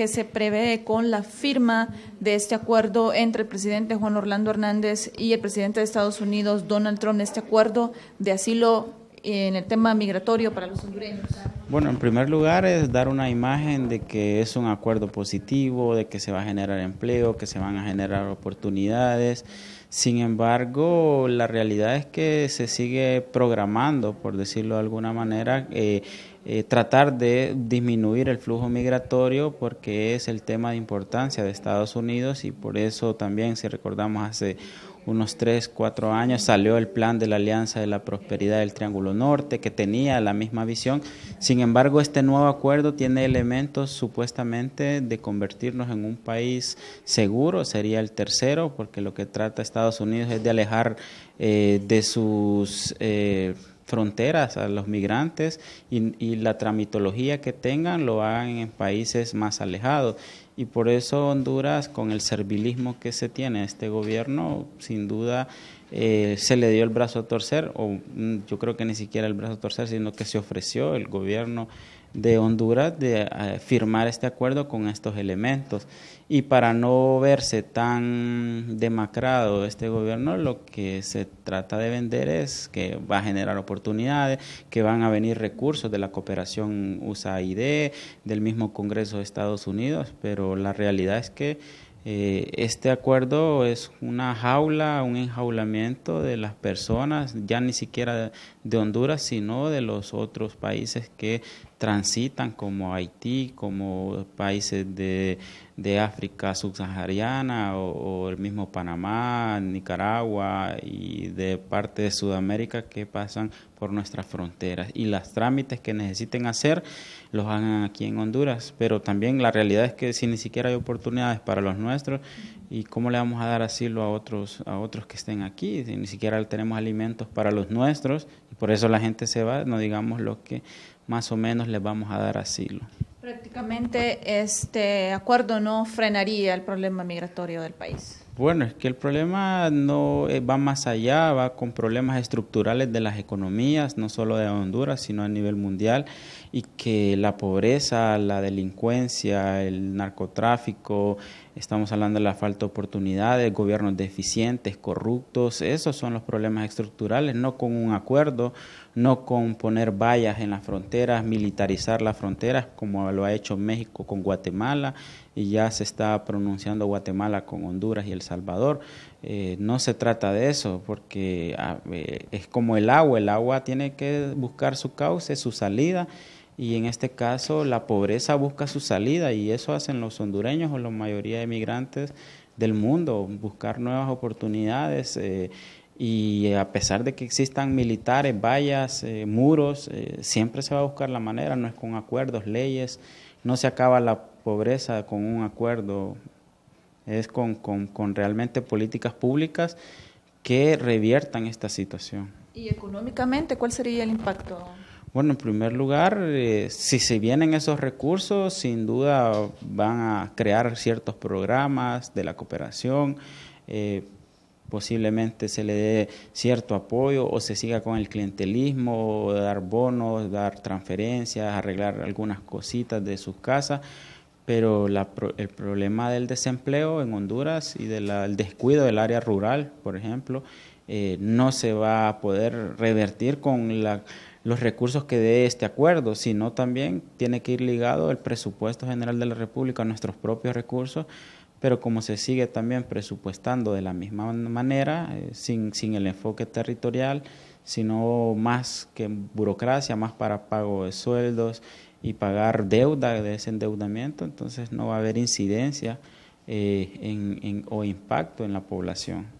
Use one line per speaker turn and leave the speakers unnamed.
que se prevé con la firma de este acuerdo entre el presidente Juan Orlando Hernández y el presidente de Estados Unidos, Donald Trump, este acuerdo de asilo eh, en el tema migratorio para los hondureños?
Bueno, en primer lugar es dar una imagen de que es un acuerdo positivo, de que se va a generar empleo, que se van a generar oportunidades. Sin embargo, la realidad es que se sigue programando, por decirlo de alguna manera, eh, eh, tratar de disminuir el flujo migratorio porque es el tema de importancia de Estados Unidos y por eso también, si recordamos hace unos 3, 4 años salió el plan de la Alianza de la Prosperidad del Triángulo Norte, que tenía la misma visión. Sin embargo, este nuevo acuerdo tiene elementos supuestamente de convertirnos en un país seguro, sería el tercero, porque lo que trata Estados Unidos es de alejar eh, de sus... Eh, fronteras a los migrantes y, la tramitología que tengan lo hagan en países más alejados. Y por eso Honduras, con el servilismo que se tiene este gobierno, sin duda eh, se le dio el brazo a torcer, o mm, yo creo que ni siquiera el brazo a torcer, sino que se ofreció el gobierno de Honduras de eh, firmar este acuerdo con estos elementos. Y para no verse tan demacrado este gobierno, lo que se trata de vender es que va a generar oportunidades, que van a venir recursos de la cooperación USAID, del mismo Congreso de Estados Unidos, pero la realidad es que eh, este acuerdo es una jaula, un enjaulamiento de las personas, ya ni siquiera de Honduras, sino de los otros países que transitan como Haití, como países de, de África subsahariana o, el mismo Panamá, Nicaragua y de parte de Sudamérica que pasan por nuestras fronteras. Y los trámites que necesiten hacer los hagan aquí en Honduras, pero también la realidad es que si ni siquiera hay oportunidades para los nuestros, ¿y cómo le vamos a dar asilo a otros, a otros que estén aquí? Si ni siquiera tenemos alimentos para los nuestros, y por eso la gente se va, no digamos lo que más o menos les vamos a dar asilo.
Prácticamente este acuerdo no frenaría el problema migratorio del país.
Bueno, es que el problema no eh, va más allá, va con problemas estructurales de las economías, no solo de Honduras, sino a nivel mundial, y que la pobreza, la delincuencia, el narcotráfico, Estamos hablando de la falta de oportunidades, gobiernos deficientes, corruptos. Esos son los problemas estructurales, no con un acuerdo, no con poner vallas en las fronteras, militarizar las fronteras, como lo ha hecho México con Guatemala y ya se está pronunciando Guatemala con Honduras y El Salvador. Eh, no se trata de eso, porque ah, eh, es como el agua, el agua tiene que buscar su cauce, su salida y en este caso la pobreza busca su salida y eso hacen los hondureños o la mayoría de migrantes del mundo, buscar nuevas oportunidades. Eh, y a pesar de que existan militares, vallas, eh, muros, eh, siempre se va a buscar la manera, no es con acuerdos, leyes, no se acaba la pobreza con un acuerdo, es con realmente políticas públicas que reviertan esta situación.
¿Y económicamente cuál sería el impacto?
Bueno, en primer lugar, eh, si se vienen esos recursos, sin duda van a crear ciertos programas de la cooperación. Eh, posiblemente se le dé cierto apoyo o se siga con el clientelismo, dar bonos, dar transferencias, arreglar algunas cositas de sus casas, pero el problema del desempleo en Honduras y del descuido del área rural, por ejemplo, eh, no se va a poder revertir con los recursos que dé este acuerdo, sino también tiene que ir ligado el presupuesto general de la República a nuestros propios recursos, pero como se sigue también presupuestando de la misma manera, eh, sin, sin el enfoque territorial, sino más que burocracia, más para pago de sueldos y pagar deuda de ese endeudamiento, entonces no va a haber incidencia
eh, o impacto en la población.